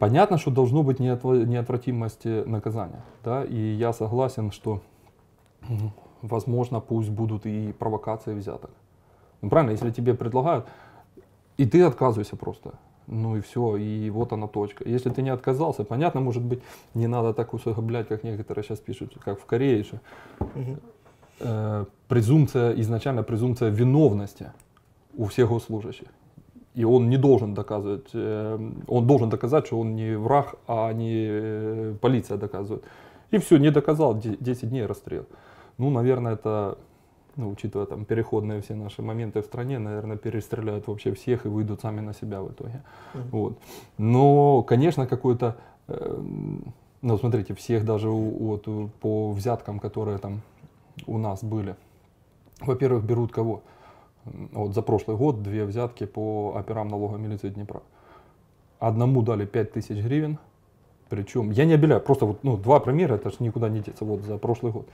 Понятно, что должно быть неотвратимость наказания. Да? И я согласен, что, возможно, пусть будут и провокации взяток. Ну, правильно, если тебе предлагают, и ты отказывайся просто. Ну и все, и вот она точка. Если ты не отказался, понятно, может быть, не надо так усугублять, как некоторые сейчас пишут, как в Корее же. Э, презумпция, изначально презумпция виновности у всех госслужащих и он не должен доказывать, э, он должен доказать, что он не враг, а не э, полиция доказывает. И все, не доказал, 10 дней расстрел. Ну, наверное, это, ну, учитывая там переходные все наши моменты в стране, наверное, перестреляют вообще всех и выйдут сами на себя в итоге. Mm-hmm. Вот. Но, конечно, какой-то, э, ну, смотрите, всех даже у, вот, по взяткам, которые там у нас были, во-первых, берут кого? вот за прошлый год две взятки по операм налоговой милиции Днепра. Одному дали 5000 гривен, причем, я не обеляю, просто вот, ну, два примера, это же никуда не деться, вот за прошлый год.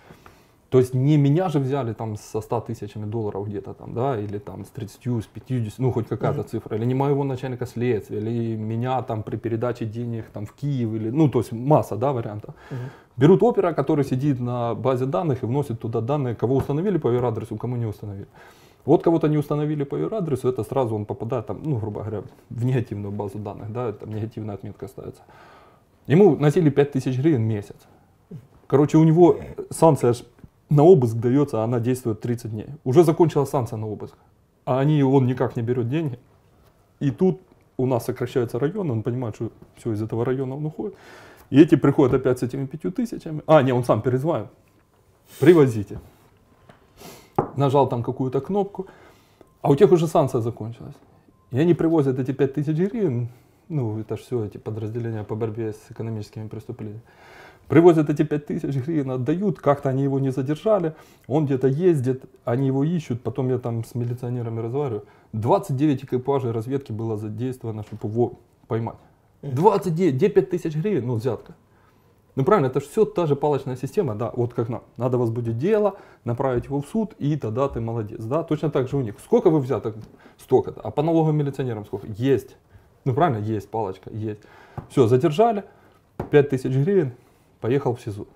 То есть не меня же взяли там со 100 тысячами долларов где-то там, да, или там с 30, с 50, ну хоть какая-то mm-hmm. цифра, или не моего начальника следствия, или меня там при передаче денег там в Киев, или, ну то есть масса, да, вариантов. Mm-hmm. Берут опера, который сидит на базе данных и вносит туда данные, кого установили по верадресу, кому не установили. mm вот кого-то не установили по юр-адресу, это сразу он попадает, там, ну, грубо говоря, в негативную базу данных, да, там негативная отметка ставится. Ему носили 5000 гривен в месяц. Короче, у него санкция на обыск дается, а она действует 30 дней. Уже закончилась санкция на обыск, а они, он никак не берет деньги. И тут у нас сокращается район, он понимает, что все, из этого района он уходит. И эти приходят опять с этими пятью тысячами. А, не, он сам перезванивает. Привозите нажал там какую-то кнопку, а у тех уже санкция закончилась. И они привозят эти 5000 гривен, ну, это же все эти подразделения по борьбе с экономическими преступлениями. Привозят эти 5000 гривен, отдают, как-то они его не задержали, он где-то ездит, они его ищут, потом я там с милиционерами разговариваю. 29 экипажей разведки было задействовано, чтобы его поймать. 29, где 5000 гривен? Ну, взятка. Ну правильно, это же все та же палочная система, да, вот как нам. Надо возбудить дело, направить его в суд, и тогда ты молодец, да. Точно так же у них. Сколько вы взяток? Столько-то. А по налоговым милиционерам сколько? Есть. Ну правильно, есть палочка, есть. Все, задержали, 5000 гривен, поехал в СИЗО.